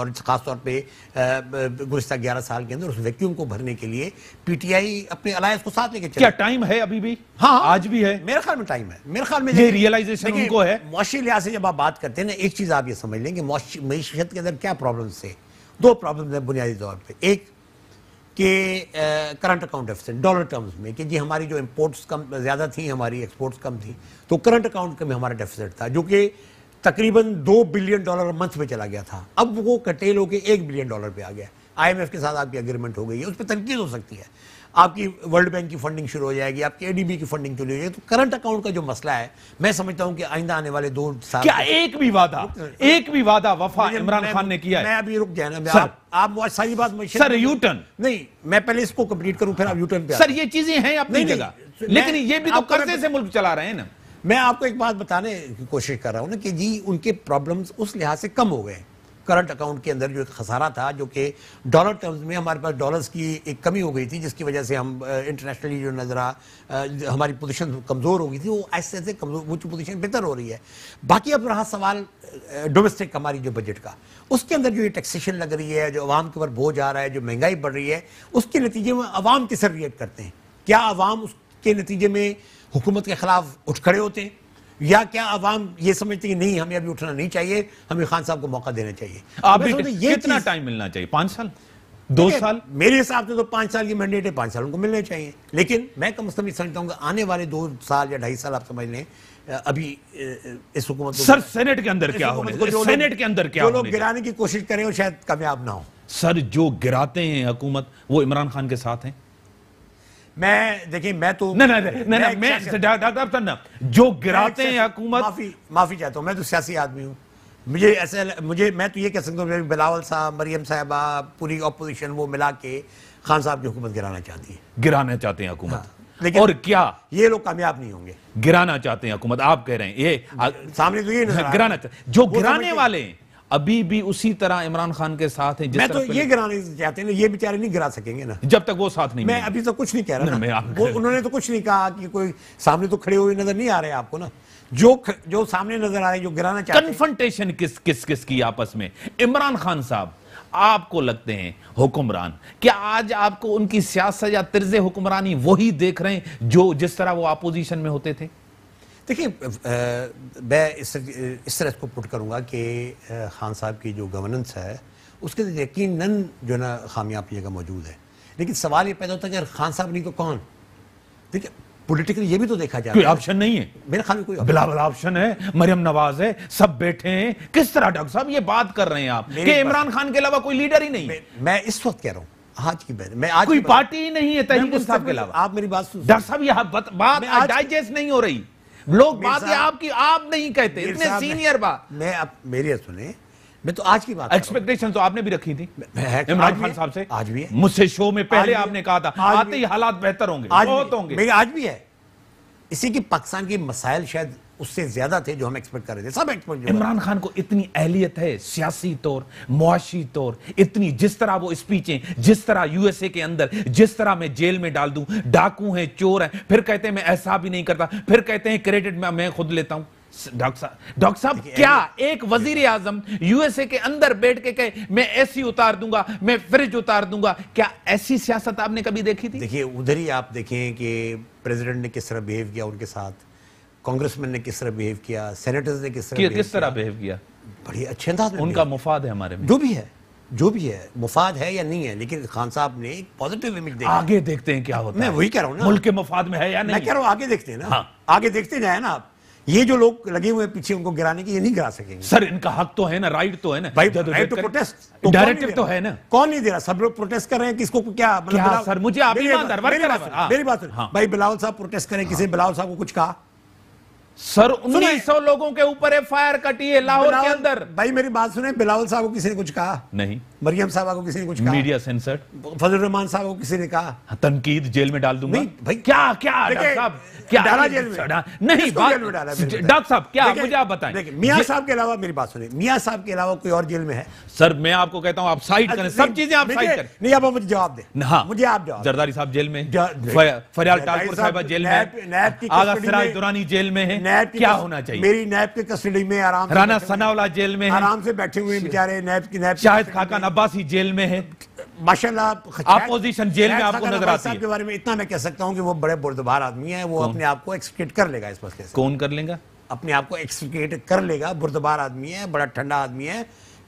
और ख़ासतौर पर गुजशत ग्यारह साल के अंदर उस वैक्यूम को भरने के लिए पी टी आई अपने अलायस को साथ लेके क्या टाइम है अभी भी हाँ, हाँ आज भी है मेरे ख्याल में टाइम है मेरे ख्याल में रियलाइजेशन उनको है मुशी लिहाज से जब आप बात करते हैं ना एक चीज़ आप ये समझ लें कि मीशत के अंदर क्या प्रॉब्लम्स है दो प्रॉब्लम है बुनियादी तौर पर एक कि current account deficit dollar terms में कि जी हमारी जो इम्पोर्ट्स कम ज़्यादा थी हमारी एक्सपोर्ट्स कम थी तो करंट अकाउंट में हमारा डेफिसिट था जो कि तकरीबन दो बिलियन डॉलर मंथ में चला गया था अब वो कटेल होकर एक बिलियन डॉलर पे आ गया आईएमएफ के साथ आपकी अग्रीमेंट हो गई है उस पर तनकीद हो सकती है आपकी वर्ल्ड बैंक की फंडिंग शुरू हो जाएगी आपकी एडीबी की फंडिंग शुरू हो जाएगी तो करंट अकाउंट का जो मसला है मैं समझता हूं कि आइंदा आने वाले दो साल क्या एक भी वादा एक भी वादा वफा इमरान खान ने किया मैं अभी रुक जाए आप सारी बात सर यूटर्न नहीं मैं पहले इसको कंप्लीट करूं फिर आप यूटर्न पे सर ये चीजें हैं आप नहीं देगा लेकिन ये भी तो कर्जे से मुल्क चला रहे हैं ना मैं आपको एक बात बताने की कोशिश कर रहा हूं ना कि जी उनके प्रॉब्लम्स उस लिहाज से कम हो गए हैं करंट अकाउंट के अंदर जो एक खसारा था जो कि डॉलर टर्म्स में हमारे पास डॉलर्स की एक कमी हो गई थी जिसकी वजह से हम इंटरनेशनली जो नज़रा हमारी पोजीशन कमज़ोर हो गई थी वो ऐसे ऐसे कमज़ोर वो पोजीशन बेहतर हो रही है बाकी अब रहा सवाल डोमेस्टिक हमारी जो बजट का उसके अंदर जो ये टैक्सेशन लग रही है जो आवाम के ऊपर बोझ आ रहा है जो महंगाई बढ़ रही है उसके नतीजे में आवाम किसर रिएक्ट करते हैं क्या आवाम उसके नतीजे में हुकूमत के ख़िलाफ़ उठ खड़े होते हैं या क्या आवाम ये समझती है नहीं हमें अभी उठना नहीं चाहिए हमें खान साहब को मौका देना चाहिए कितना टाइम मिलना चाहिए पांच साल दो साल मेरे हिसाब से तो पांच साल की मैंडेट है पांच साल उनको मिलने चाहिए लेकिन मैं कम से कम समझता हूँ आने वाले दो साल या ढाई साल आप समझ लें अभी इस हुकूमत सर सेनेट के अंदर क्या होने सेनेट के अंदर क्या लोग गिराने की कोशिश करें और शायद कामयाब ना हो सर जो गिराते हैं हुकूमत वो इमरान खान के साथ हैं मैं देखिए मैं तो ना ना ना मैं, ना, मैं डॉक्टर जो गिराते हैं हुकूमत माफी माफी चाहता हूँ मैं तो सियासी आदमी हूँ मुझे ऐसे मुझे मैं तो ये कह सकता हूँ बिलावल साहब मरियम साहबा पूरी अपोजिशन वो मिला के खान साहब की हुकूमत गिराना चाहती है गिराना चाहते हैं हुकूमत हाँ, लेकिन और क्या ये लोग कामयाब नहीं होंगे गिराना चाहते हैं हुकूमत आप कह रहे हैं ये सामने तो ये गिराना जो गिराने वाले हैं अभी भी उसी तरह इमरान खान के साथ हैं मैं तो ये गिराने चाहते हैं ये बेचारे नहीं गिरा सकेंगे ना जब तक वो साथ नहीं मैं अभी तो कुछ नहीं कह रहा ना, ना। मैं वो उन्होंने तो कुछ नहीं कहा कि कोई सामने तो खड़े हुए नजर नहीं आ रहे आपको ना जो जो सामने नजर आ रहे जो गिराना चाहते कन्फंटेशन किस किस किस की आपस में इमरान खान साहब आपको लगते हैं हुक्मरान क्या आज आपको उनकी सियासत या तर्ज हुक्मरानी वही देख रहे हैं जो जिस तरह वो अपोजिशन में होते थे देखिए मैं इस इस तरह इसको पुट करूँगा कि खान साहब की जो गवर्नेंस है उसके अंदर यकीन जो है ना खामिया अपनी जगह मौजूद है लेकिन सवाल ये पैदा होता है कि खान साहब नहीं तो कौन देखिए पोलिटिकली ये भी तो देखा जाए ऑप्शन नहीं है मेरे ख्याल में कोई बिलावल ऑप्शन है मरियम नवाज है सब बैठे हैं किस तरह डॉक्टर साहब ये बात कर रहे हैं आप कि इमरान खान के अलावा कोई लीडर ही नहीं मैं, मैं इस वक्त कह रहा हूँ आज की बहन मैं आज कोई पार्टी ही नहीं है तहरीक के अलावा आप मेरी बात सुन डॉक्टर साहब यह बात डाइजेस्ट नहीं हो रही लोग बातें आपकी आप नहीं कहते इतने सीनियर बात मैं अब मेरी सुने मैं तो आज की बात एक्सपेक्टेशन तो आपने भी रखी थी इमरान खान साहब से आज भी है मुझसे शो में पहले आपने कहा था आते ही हालात बेहतर होंगे बहुत होंगे आज भी है इसी की पाकिस्तान की मसाइल शायद उससे ज्यादा थे जो हम एक्सपेक्ट कर रहे थे सब एक्सपेक्ट इमरान खान को इतनी अहलियत है सियासी तौर मुआशी तौर इतनी जिस तरह वो स्पीचें जिस तरह यूएसए के अंदर जिस तरह मैं जेल में डाल दूं डाकू हैं चोर हैं फिर कहते हैं मैं ऐसा भी नहीं करता फिर कहते हैं क्रेडिट मैं, मैं खुद लेता हूं डॉक्टर साहब डॉक्टर साहब क्या एक वजीर आजम यूएसए के अंदर बैठ के कहे मैं ऐसी उतार दूंगा मैं फ्रिज उतार दूंगा क्या ऐसी सियासत आपने कभी देखी थी देखिए उधर ही आप देखें कि प्रेसिडेंट ने किस तरह बिहेव किया उनके साथ मैन ने किस तरह बिहेव किया सेनेटर्स ने किस तरह किस तरह बिहेव किया बड़ी अच्छे अंदाज में उनका मुफाद है हमारे में जो भी है जो भी है मुफाद है या नहीं है लेकिन खान साहब ने एक पॉजिटिव इमेज देखा आगे देखते हैं क्या होता मैं वही कह रहा हूँ ना मुल्क के मुफाद में है या नहीं मैं कह रहा हूँ आगे देखते हैं ना हाँ। आगे देखते जाए ना आप ये जो लोग लगे हुए पीछे उनको गिराने की ये नहीं गिरा सकेंगे सर इनका हक तो है ना राइट तो है ना भाई राइट तो प्रोटेस्ट डायरेक्टिव तो है ना कौन नहीं दे रहा सब लोग प्रोटेस्ट कर रहे हैं किसको क्या मतलब सर मुझे आप हाँ। मेरी बात मेरी बात हाँ। भाई बिलावल साहब प्रोटेस्ट करें किसी बिलावल साहब को कुछ कहा सर उन्नीस सौ लोगों के ऊपर एफ आई आर कटी है लाहौर के अंदर भाई मेरी बात सुने बिलावल साहब को किसी ने कुछ कहा नहीं मरियम साहबा को किसी ने कुछ कहा मीडिया सेंसर फजल रहमान साहब को किसी ने कहा हाँ, तनकीद जेल में डाल दूंगा नहीं भाई क्या क्या डॉक्टर साहब क्या डाला जेल में नहीं डॉक्टर साहब क्या मुझे आप बताएं मियां साहब के अलावा मेरी बात सुनिए मियां साहब के अलावा कोई और जेल में है सर मैं आपको कहता हूं आप साइड अच्छा, करें सब चीजें आप साइड करें नहीं आप मुझे जवाब दें हां मुझे आप जवाब जरदारी साहब जेल में फरियाल टालपुर साहब जेल में की आगा सिराज दुरानी जेल में है क्या होना चाहिए मेरी नैब की कस्टडी में आराम राणा सनावला जेल में आराम से बैठे हुए बेचारे नैब की नैब शायद खाका अब्बासी जेल में है माशाल्लाह जेल में आपको नजर आती है के बारे में इतना मैं कह सकता हूँ कि वो बड़े बुरदबार आदमी है वो अपने आप को एक्सप्लेट कर लेगा इस मसले से कौन कर लेगा अपने आप को एक्सप्लेट कर लेगा बुरदबार आदमी है बड़ा ठंडा आदमी है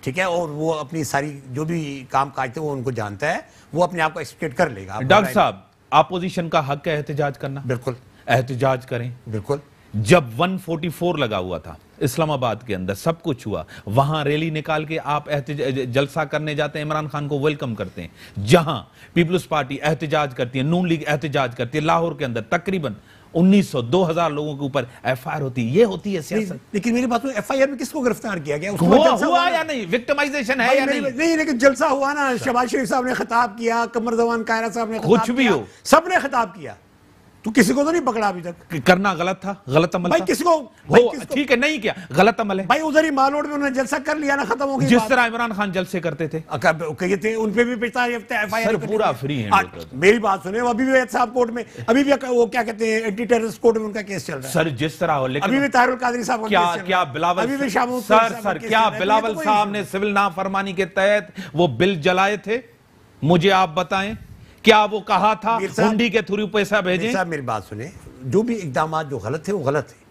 ठीक है और वो अपनी सारी जो भी काम काज थे वो उनको जानता है वो अपने आप को एक्सप्लेट कर लेगा डॉक्टर साहब अपोजिशन का हक है एहतजाज करना बिल्कुल एहतजाज करें बिल्कुल जब 144 लगा हुआ था इस्लामाबाद के अंदर सब कुछ हुआ वहां रैली निकाल के आप जलसा करने जाते हैं इमरान खान को वेलकम करते हैं जहां पीपल्स पार्टी एहतजाज करती है नून लीग एहतजाज करती है लाहौर के अंदर तकरीबन 1900 2000 लोगों के ऊपर एफआईआर होती है ये होती है सियासत लेकिन मेरी बात आई एफआईआर में किसको गिरफ्तार किया गया हुआ, हुआ, हुआ या नहीं विक्टिमाइजेशन है या नहीं नहीं लेकिन जलसा हुआ ना अच्छा। शबाज शरीफ साहब ने खिताब किया कमर जवान कायरा साहब ने कुछ भी हो सबने खिताब किया तू किसी को तो नहीं पकड़ा अभी तक करना गलत था गलत अमल भाई किसको ठीक है नहीं किया गलत अमल है भाई उधर ही मालोड में उन्होंने जलसा कर लिया ना खत्म हो गया जिस तरह इमरान खान जलसे करते थे कहते उन पे भी पिछला एफआईआर पूरा फ्री है हाँ, मेरी बात सुने अभी भी साहब कोर्ट में अभी भी वो क्या कहते हैं एंटी टेररिस्ट कोर्ट में उनका केस चल रहा है सर जिस तरह हो लेकिन अभी भी तारुल कादरी साहब क्या क्या बिलावल अभी भी शाम सर सर क्या बिलावल तो साहब ने सिविल नाफरमानी के तहत वो बिल जलाए थे मुझे आप बताएं क्या वो कहा था हुंडी के थ्रू पैसा भेजे साहब मेरी बात सुने जो भी इकदाम जो गलत है वो गलत है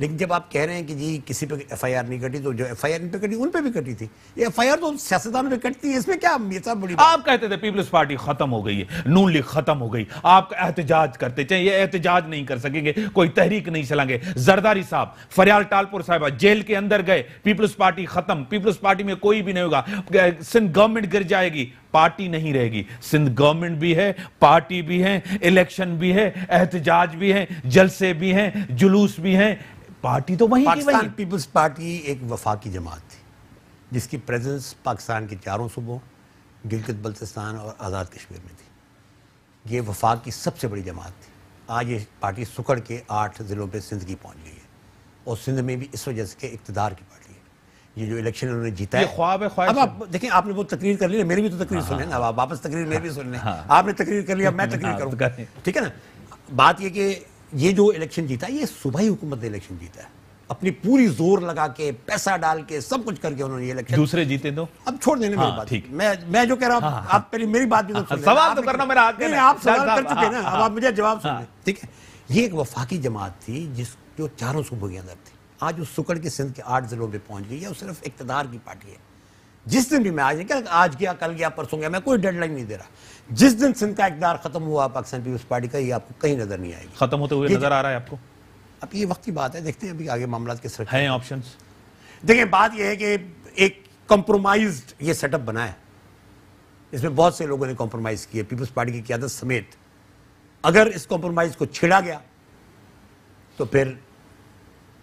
लेकिन जब आप कह रहे हैं कि जी किसी पे एफआईआर नहीं कटी तो जो एफआईआर इन पे कटी उन पे भी कटी थी ये एफआईआर तो सियासतदान पे कटती है इसमें क्या ये सब बड़ी आप कहते थे पीपल्स पार्टी खत्म हो गई है नून लीग खत्म हो गई आप एहतजाज करते चाहे ये एहतजाज नहीं कर सकेंगे कोई तहरीक नहीं चलाएंगे जरदारी साहब फरियाल टालपुर साहब जेल के अंदर गए पीपल्स पार्टी खत्म पीपल्स पार्टी में कोई भी नहीं होगा सिंध गवर्नमेंट गिर जाएगी पार्टी नहीं रहेगी सिंध गवर्नमेंट भी है पार्टी भी है इलेक्शन भी है एहतजाज भी है जलसे भी हैं जुलूस भी हैं पार्टी तो वही पाकिस्तान पीपल्स पार्टी एक की जमात थी जिसकी प्रेजेंस पाकिस्तान के चारों सूबों गिलगित बल्तिस्तान और आज़ाद कश्मीर में थी ये वफाक की सबसे बड़ी जमात थी आज ये पार्टी सुकड़ के आठ ज़िलों पर सिंध की पहुँच गई है और सिंध में भी इस वजह से इकतदार की ये जो इलेक्शन उन्होंने जीता है ख्वाब है ख्वाब अब आप देखिए आपने वो तकरीर कर ली ना मेरी भी तो तकरीर हाँ, सुन लें ना हाँ। वापस तकरीर मेरी भी सुन लें हाँ। आपने तकरीर कर लिया मैं हाँ, तकरीर तो करूँ ठीक है ना बात यह कि ये जो इलेक्शन जीता है ये सुबह ही हुकूमत ने इलेक्शन जीता है अपनी पूरी जोर लगा के पैसा डाल के सब कुछ करके उन्होंने ये इलेक्शन दूसरे जीते दो तो? अब छोड़ देने हाँ, बात ठीक मैं मैं जो कह रहा हूँ आप पहले मेरी बात भी तो सवाल तो करना मेरा नहीं आप सवाल कर चुके ना अब आप मुझे जवाब सुन ठीक है ये एक वफाकी जमात थी जिस जो चारों सूबों के अंदर थी आज उस सुकड़ के सिंध के आठ ज़िलों पर पहुंच गई है वो सिर्फ इकतदार की पार्टी है जिस दिन भी मैं आज क्या आज गया कल गया परसों गया मैं कोई डेडलाइन नहीं दे रहा जिस दिन सिंध का इकदार खत्म हुआ पाकिस्तान पीपल्स पार्टी का ये आपको कहीं नजर नहीं आएगी खत्म होते हुए नजर आ रहा है आपको अब ये वक्त की बात है देखते हैं अभी आगे मामला किस तरह हैं ऑप्शन देखिए बात यह है कि एक कॉम्प्रोमाइज ये सेटअप बना है इसमें बहुत से लोगों ने कॉम्प्रोमाइज़ किए पीपल्स पार्टी की क्यादत समेत अगर इस कॉम्प्रोमाइज़ को छेड़ा गया तो फिर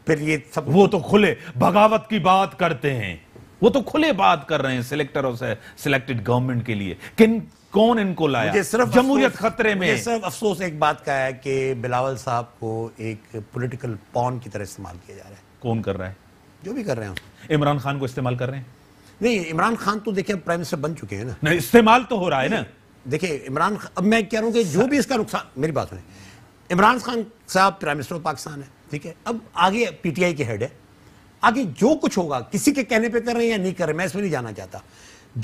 फिर ये सब वो तो खुले बगावत की बात करते हैं वो तो खुले बात कर रहे हैं सिलेक्टर और सिलेक्टेड गवर्नमेंट के लिए किन कौन इनको लाया मुझे सिर्फ जमहूरियत खतरे में सिर्फ अफसोस एक बात का है कि बिलावल साहब को एक पॉलिटिकल पॉन की तरह इस्तेमाल किया जा रहा है कौन कर रहा है जो भी कर रहे हैं इमरान खान को इस्तेमाल कर रहे हैं नहीं इमरान खान तो देखिए प्राइम मिनिस्टर बन चुके हैं ना नहीं इस्तेमाल तो हो रहा है ना देखिए इमरान अब मैं कह रहा हूँ कि जो भी इसका नुकसान मेरी बात है इमरान खान साहब प्राइम मिनिस्टर ऑफ पाकिस्तान है ठीक है अब आगे पीटीआई के हेड है आगे जो कुछ होगा किसी के कहने पे कर रहे हैं या नहीं कर रहे मैं इसमें नहीं जाना चाहता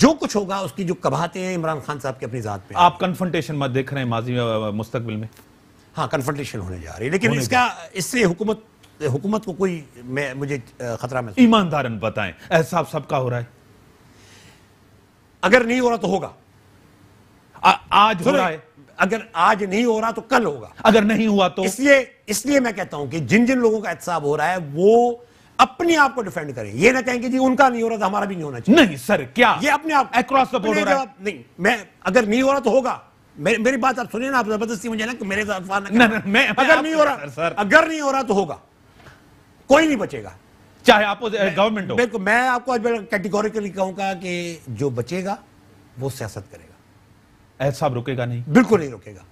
जो कुछ होगा उसकी जो कबाहते हैं इमरान खान साहब की अपनी जात पे आप कन्फर्टेशन मत देख रहे हैं माजी मुस्तकबिल मुस्तबिल में हाँ कन्फ्रंटेशन होने जा रही है लेकिन इसका इससे हुकूमत हुकूमत को कोई मैं मुझे खतरा में ईमानदारन बताएं एहसाब सबका हो रहा है अगर नहीं हो रहा तो होगा आ, आज हो रहा है अगर आज नहीं हो रहा तो कल होगा अगर नहीं हुआ तो इसलिए इसलिए मैं कहता हूं कि जिन जिन लोगों का एहसाब हो रहा है वो अपने आप को डिफेंड करें ये ना कहेंगे जी उनका नहीं हो रहा था तो हमारा भी नहीं होना चाहिए नहीं सर क्या ये अपने आप अक्रॉस द बोर्ड हो रहा है नहीं मैं अगर नहीं हो रहा तो होगा मेरी, मेरी बात आप सुनिए ना आप जबरदस्ती मुझे ना मेरे साथ ना, ना, ना मैं अगर नहीं हो रहा सर अगर नहीं हो रहा तो होगा कोई नहीं बचेगा चाहे आप गवर्नमेंट हो बिल्कुल मैं आपको कैटेगोरिकली कहूंगा कि जो बचेगा वो सियासत करेगा एहसाब रुकेगा नहीं बिल्कुल नहीं रुकेगा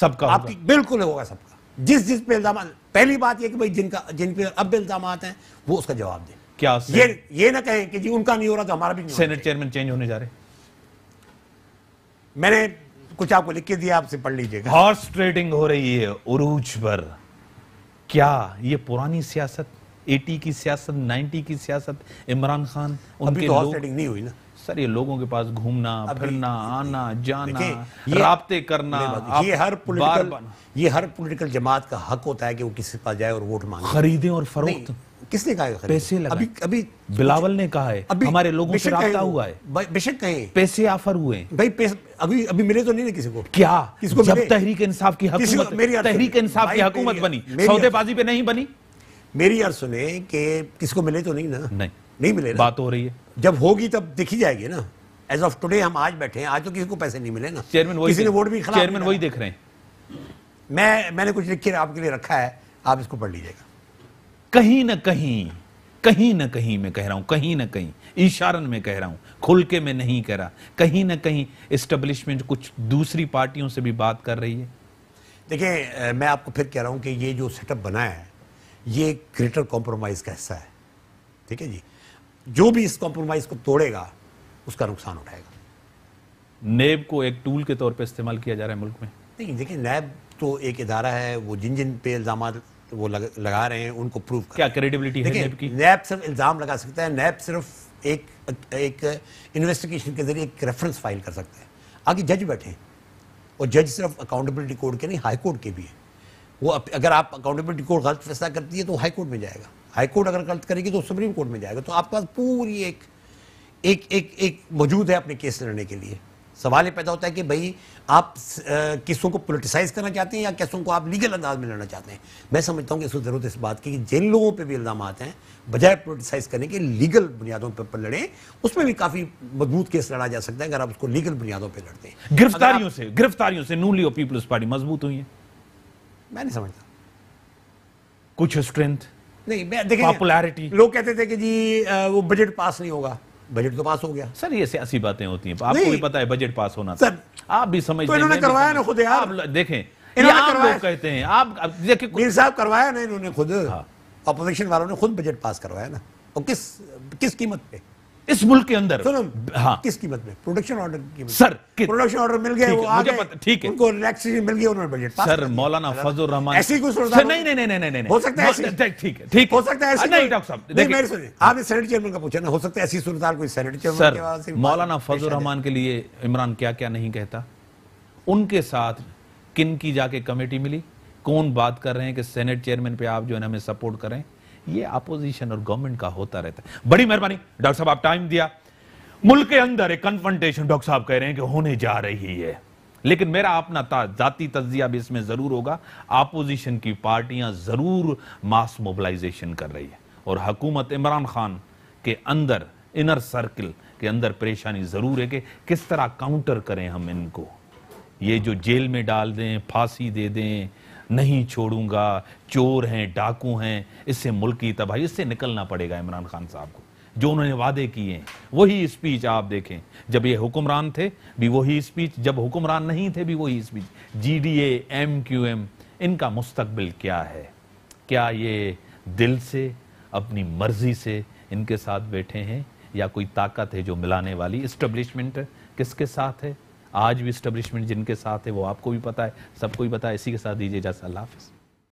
सबका आपकी बिल्कुल होगा सबका जिस जिस पे इल्जाम पहली बात ये कि भाई जिनका जिन पे अब इल्जाम आते हैं वो उसका जवाब दें क्या ये ये ना कहें कि जी उनका नहीं हो रहा तो हमारा भी नहीं सेनेट चेयरमैन चेंज होने जा रहे मैंने कुछ आपको लिख के दिया आपसे पढ़ लीजिएगा हॉर्स ट्रेडिंग हो रही है उरूज पर क्या ये पुरानी सियासत एटी की सियासत 90 की सियासत इमरान खान उनके तो हॉर्स ट्रेडिंग नहीं हुई ना सर ये लोगों के पास घूमना फिरना आना जाना ये, रबते करना ये हर पोलिटिकल ये हर पोलिटिकल जमात का हक होता है कि वो किसी के पास जाए और वोट मांगे खरीदे और फरोख्त किसने कहा है पैसे लगा अभी अभी बिलावल ने कहा है अभी हमारे लोगों से रहा हुआ है बेशक कहे पैसे ऑफर हुए भाई पैसे अभी अभी मिले तो नहीं ना किसी को क्या किसको जब तहरीक इंसाफ की हकूमत तहरीक इंसाफ की हकूमत बनी सौदेबाजी पे नहीं बनी मेरी यार सुने कि किसको मिले तो नहीं ना नहीं नहीं मिले ना? बात हो रही है जब होगी तब दिखी जाएगी ना एज ऑफ टुडे हम आज बैठे हैं आज तो किसी को पैसे नहीं मिले ना चेयरमैन किसी ने वोट भी चेयरमैन वही देख रहे हैं मैं मैंने कुछ लिख के आपके लिए रखा है आप इसको पढ़ लीजिएगा कहीं ना कहीं कहीं ना कहीं मैं कह रहा हूं कहीं ना कहीं इशारन में कह रहा हूं खुल के मैं नहीं कह रहा कहीं ना कहीं इस्टेब्लिशमेंट कुछ दूसरी पार्टियों से भी बात कर रही है देखिए मैं आपको फिर कह रहा हूं कि ये जो सेटअप बनाया है ये ग्रेटर कॉम्प्रोमाइज का हिस्सा है ठीक है जी जो भी इस कॉम्प्रोमाइज को तोड़ेगा उसका नुकसान उठाएगा नेब को एक टूल के तौर पर इस्तेमाल किया जा रहा है मुल्क में नहीं देखिए नैब तो एक इदारा है वो जिन जिन पे इल्ज़ाम वो लग, लगा रहे हैं उनको प्रूव क्या क्रेडिबिलिटी है नैब की नैब सिर्फ इल्ज़ाम लगा सकता है नैब सिर्फ एक एक इन्वेस्टिगेशन के जरिए एक रेफरेंस फाइल कर सकता है आगे जज बैठे और जज सिर्फ अकाउंटेबिलिटी कोर्ट के नहीं हाई कोर्ट के भी है वो अगर आप अकाउंटेबिलिटी कोर्ट गलत फैसला करती है तो हाई कोर्ट में जाएगा हाईकोर्ट अगर गलत करेगी तो सुप्रीम कोर्ट में जाएगा तो आपके पास पूरी एक एक एक एक मौजूद है अपने केस लड़ने के लिए सवाल ये पैदा होता है कि भाई आप किसों को पोलिटिसाइज करना चाहते हैं या किसों को आप लीगल अंदाज में लड़ना चाहते हैं मैं समझता हूँ कि इसको ज़रूरत इस बात की कि जिन लोगों पर भी इल्ज़ाम आते हैं बजाय पोलिटिसाइज करने के लीगल बुनियादों पर, पर लड़ें उसमें भी काफ़ी मजबूत केस लड़ा जा सकता है अगर आप उसको लीगल बुनियादों पर लड़ते हैं गिरफ्तारियों से गिरफ्तारियों से नू लियो पीपल्स पार्टी मजबूत हुई है मैं नहीं समझता कुछ स्ट्रेंथ नहीं मैं देखिए पॉपुलैरिटी लोग कहते थे कि जी वो बजट पास नहीं होगा बजट तो पास हो गया सर ये सियासी बातें होती हैं आपको भी पता है बजट पास होना सर आप भी समझ तो करवाया ना खुद आप देखें आप लोग कहते हैं आप देखिए साहब करवाया ना इन्होंने खुद अपोजिशन हाँ। वालों ने खुद बजट पास करवाया ना और किस किस कीमत पे इस मुल्क के अंदर सुनो हाँ किस कीमत में प्रोडक्शन ऑर्डर की सर प्रोडक्शन ऑर्डर मिल गया वो आ गए ठीक है उनको रिलैक्सेशन मिल गया उन्होंने बजट सर मौलाना फजल रहमान ऐसी कुछ सूरत नहीं नहीं नहीं नहीं नहीं हो सकता है ठीक है ठीक हो सकता है नहीं डॉक्टर साहब देखिए मेरे सुनिए आपने सेनेट चेयरमैन का पूछा ना हो सकता है ऐसी सूरत हाल कोई सेनेट चेयरमैन के सर मौलाना फजल रहमान के लिए इमरान क्या क्या नहीं कहता उनके साथ किन की जाके कमेटी मिली कौन बात कर रहे हैं कि सेनेट चेयरमैन पे आप जो है हमें सपोर्ट करें ये अपोजिशन और गवर्नमेंट का होता रहता है बड़ी मेहरबानी डॉक्टर साहब आप टाइम दिया मुल्क के अंदर एक कन्फंटेशन डॉक्टर साहब कह रहे हैं कि होने जा रही है लेकिन मेरा अपना जाति तजिया भी इसमें जरूर होगा आपोजिशन की पार्टियां जरूर मास मोबिलाइजेशन कर रही है और हकूमत इमरान खान के अंदर इनर सर्किल के अंदर परेशानी ज़रूर है कि किस तरह काउंटर करें हम इनको ये जो जेल में डाल दें फांसी दे दें नहीं छोड़ूंगा चोर हैं डाकू हैं इससे मुल्क की तबाही इससे निकलना पड़ेगा इमरान खान साहब को जो उन्होंने वादे किए हैं वही स्पीच आप देखें जब ये हुक्मरान थे भी वही स्पीच जब हुक्मरान नहीं थे भी वही speech G D M Q M इनका मुस्तकबिल क्या है क्या ये दिल से अपनी मर्जी से इनके साथ बैठे हैं या कोई ताकत है जो मिलाने वाली इस्टबलिशमेंट किसके साथ है आज भी इस्टेब्लिशमेंट जिनके साथ है वो आपको भी पता है सबको भी पता है इसी के साथ दीजिए जैसा अल्लाह हाफिज़